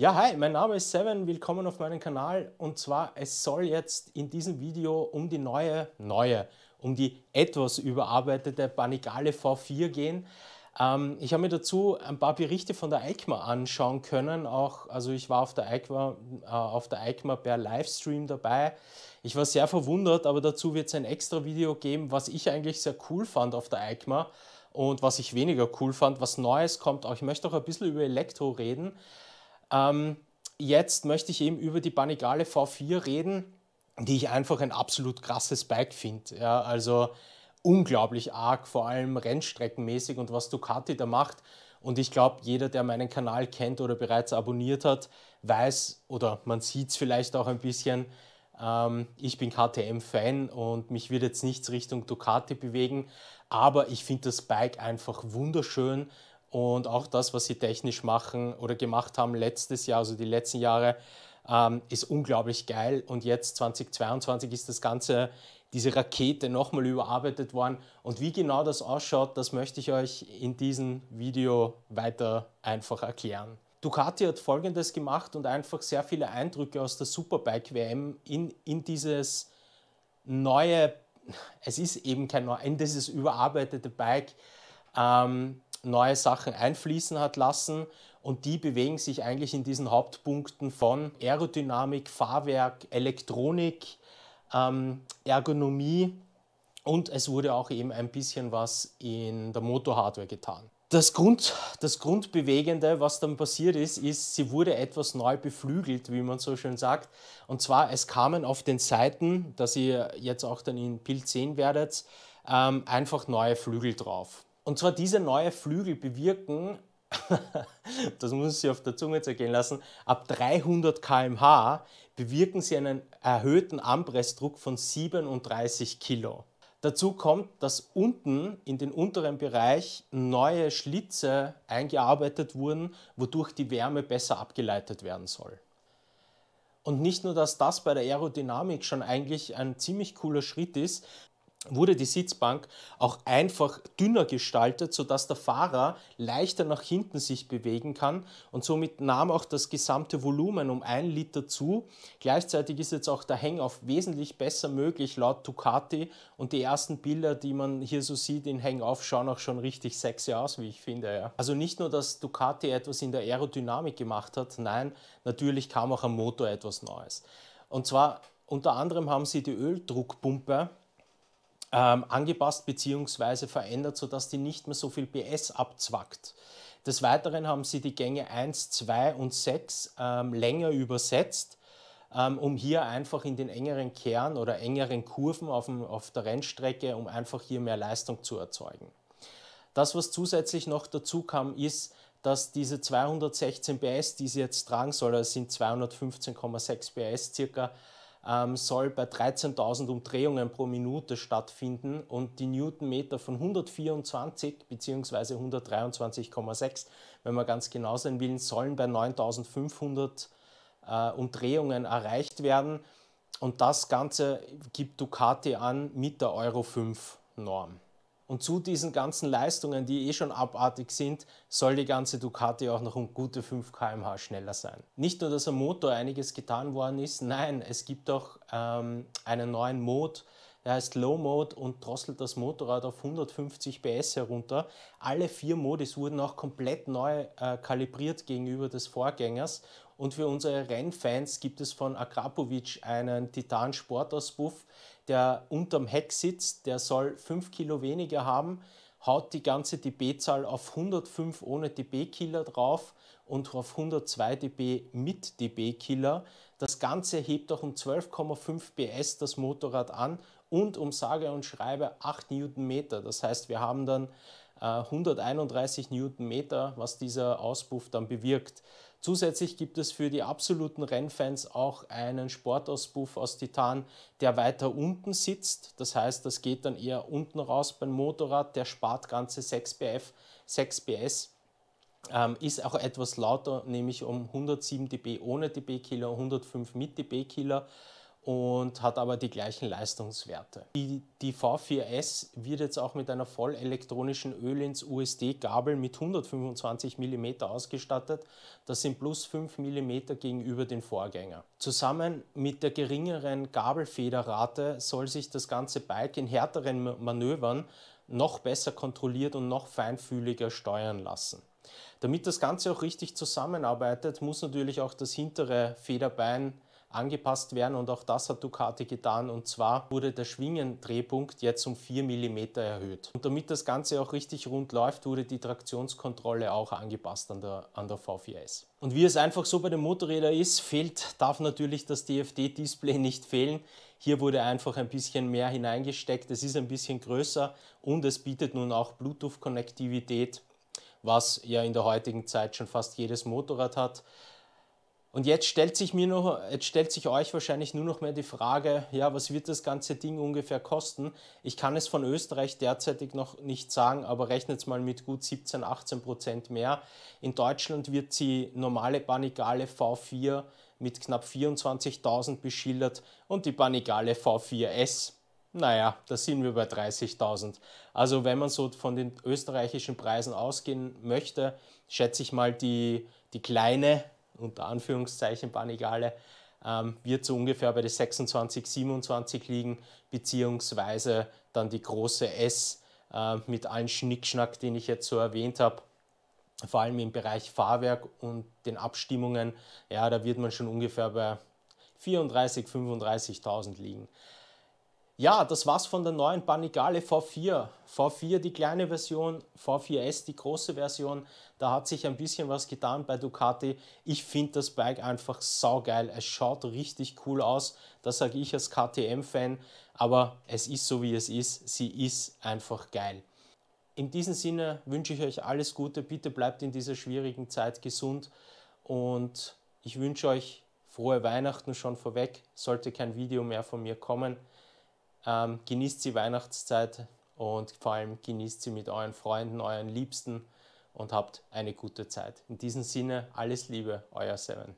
Ja, hi, mein Name ist Seven, willkommen auf meinem Kanal und zwar es soll jetzt in diesem Video um die neue, neue, um die etwas überarbeitete Panigale V4 gehen. Ähm, ich habe mir dazu ein paar Berichte von der EICMA anschauen können, auch, also ich war auf der EICMA, äh, auf der EICMA per Livestream dabei. Ich war sehr verwundert, aber dazu wird es ein extra Video geben, was ich eigentlich sehr cool fand auf der EICMA und was ich weniger cool fand, was Neues kommt. Auch ich möchte auch ein bisschen über Elektro reden. Ähm, jetzt möchte ich eben über die Panigale V4 reden, die ich einfach ein absolut krasses Bike finde. Ja, also unglaublich arg, vor allem rennstreckenmäßig und was Ducati da macht. Und ich glaube, jeder, der meinen Kanal kennt oder bereits abonniert hat, weiß oder man sieht es vielleicht auch ein bisschen. Ähm, ich bin KTM-Fan und mich wird jetzt nichts Richtung Ducati bewegen, aber ich finde das Bike einfach wunderschön und auch das, was sie technisch machen oder gemacht haben letztes Jahr, also die letzten Jahre, ähm, ist unglaublich geil. Und jetzt 2022 ist das Ganze, diese Rakete nochmal überarbeitet worden. Und wie genau das ausschaut, das möchte ich euch in diesem Video weiter einfach erklären. Ducati hat folgendes gemacht und einfach sehr viele Eindrücke aus der Superbike WM in, in dieses neue, es ist eben kein neues, in dieses überarbeitete Bike ähm, neue Sachen einfließen hat lassen. Und die bewegen sich eigentlich in diesen Hauptpunkten von Aerodynamik, Fahrwerk, Elektronik, ähm, Ergonomie und es wurde auch eben ein bisschen was in der Motorhardware getan. Das, Grund, das Grundbewegende, was dann passiert ist, ist, sie wurde etwas neu beflügelt, wie man so schön sagt. Und zwar, es kamen auf den Seiten, dass ihr jetzt auch dann in Bild sehen werdet, ähm, einfach neue Flügel drauf. Und zwar diese neue Flügel bewirken, das muss ich auf der Zunge zergehen lassen, ab 300 km/h bewirken sie einen erhöhten Anpressdruck von 37 Kilo. Dazu kommt, dass unten in den unteren Bereich neue Schlitze eingearbeitet wurden, wodurch die Wärme besser abgeleitet werden soll. Und nicht nur, dass das bei der Aerodynamik schon eigentlich ein ziemlich cooler Schritt ist, wurde die Sitzbank auch einfach dünner gestaltet, sodass der Fahrer leichter nach hinten sich bewegen kann und somit nahm auch das gesamte Volumen um ein Liter zu. Gleichzeitig ist jetzt auch der Hangoff wesentlich besser möglich laut Ducati und die ersten Bilder, die man hier so sieht in Hangoff, schauen auch schon richtig sexy aus, wie ich finde. Ja. Also nicht nur, dass Ducati etwas in der Aerodynamik gemacht hat, nein, natürlich kam auch am Motor etwas Neues. Und zwar unter anderem haben sie die Öldruckpumpe ähm, angepasst bzw. verändert, sodass die nicht mehr so viel PS abzwackt. Des Weiteren haben sie die Gänge 1, 2 und 6 ähm, länger übersetzt, ähm, um hier einfach in den engeren Kern oder engeren Kurven auf, dem, auf der Rennstrecke, um einfach hier mehr Leistung zu erzeugen. Das, was zusätzlich noch dazu kam, ist, dass diese 216 PS, die sie jetzt tragen soll, das also sind 215,6 PS circa, ähm, soll bei 13.000 Umdrehungen pro Minute stattfinden und die Newtonmeter von 124 bzw. 123,6, wenn man ganz genau sein will, sollen bei 9.500 äh, Umdrehungen erreicht werden. Und das Ganze gibt Ducati an mit der Euro 5 Norm. Und zu diesen ganzen Leistungen, die eh schon abartig sind, soll die ganze Ducati auch noch um gute 5 km/h schneller sein. Nicht nur, dass am Motor einiges getan worden ist, nein, es gibt auch ähm, einen neuen Mod, der heißt Low Mode und drosselt das Motorrad auf 150 PS herunter. Alle vier Modis wurden auch komplett neu äh, kalibriert gegenüber des Vorgängers. Und für unsere Rennfans gibt es von Akrapovic einen Titan Sportauspuff, der unterm Heck sitzt. Der soll 5 Kilo weniger haben, haut die ganze dB-Zahl auf 105 ohne dB-Killer drauf und auf 102 dB mit dB-Killer. Das Ganze hebt auch um 12,5 PS das Motorrad an und um sage und schreibe 8 Newtonmeter. Das heißt, wir haben dann 131 äh, Newtonmeter, was dieser Auspuff dann bewirkt. Zusätzlich gibt es für die absoluten Rennfans auch einen Sportauspuff aus Titan, der weiter unten sitzt. Das heißt, das geht dann eher unten raus beim Motorrad, der spart ganze 6 BF, 6 PS. Ähm, ist auch etwas lauter, nämlich um 107 dB ohne dB-Killer, 105 mit dB-Killer und hat aber die gleichen Leistungswerte. Die, die V4S wird jetzt auch mit einer vollelektronischen elektronischen Öhlins-USD-Gabel mit 125 mm ausgestattet. Das sind plus 5 mm gegenüber den Vorgänger. Zusammen mit der geringeren Gabelfederrate soll sich das ganze Bike in härteren Manövern noch besser kontrolliert und noch feinfühliger steuern lassen. Damit das Ganze auch richtig zusammenarbeitet, muss natürlich auch das hintere Federbein angepasst werden und auch das hat Ducati getan und zwar wurde der Schwingendrehpunkt jetzt um 4 mm erhöht. Und damit das Ganze auch richtig rund läuft, wurde die Traktionskontrolle auch angepasst an der, an der V4S. Und wie es einfach so bei den Motorrädern ist, fehlt, darf natürlich das DFD-Display nicht fehlen. Hier wurde einfach ein bisschen mehr hineingesteckt, es ist ein bisschen größer und es bietet nun auch Bluetooth-Konnektivität, was ja in der heutigen Zeit schon fast jedes Motorrad hat. Und jetzt stellt sich mir noch, jetzt stellt sich euch wahrscheinlich nur noch mehr die Frage, ja, was wird das ganze Ding ungefähr kosten? Ich kann es von Österreich derzeitig noch nicht sagen, aber rechnet es mal mit gut 17, 18 Prozent mehr. In Deutschland wird die normale Panigale V4 mit knapp 24.000 beschildert und die Panigale V4S naja, da sind wir bei 30.000. Also wenn man so von den österreichischen Preisen ausgehen möchte, schätze ich mal die, die kleine unter Anführungszeichen Panigale, ähm, wird so ungefähr bei der 26, 27 liegen, beziehungsweise dann die große S äh, mit allen Schnickschnack, den ich jetzt so erwähnt habe. Vor allem im Bereich Fahrwerk und den Abstimmungen, ja, da wird man schon ungefähr bei 34, 35.000 liegen. Ja, das war's von der neuen Panigale V4. V4 die kleine Version, V4S die große Version. Da hat sich ein bisschen was getan bei Ducati. Ich finde das Bike einfach saugeil. Es schaut richtig cool aus. Das sage ich als KTM-Fan. Aber es ist so, wie es ist. Sie ist einfach geil. In diesem Sinne wünsche ich euch alles Gute. Bitte bleibt in dieser schwierigen Zeit gesund. Und ich wünsche euch frohe Weihnachten schon vorweg. Sollte kein Video mehr von mir kommen ähm, genießt die Weihnachtszeit und vor allem genießt sie mit euren Freunden, euren Liebsten und habt eine gute Zeit. In diesem Sinne, alles Liebe, euer Seven.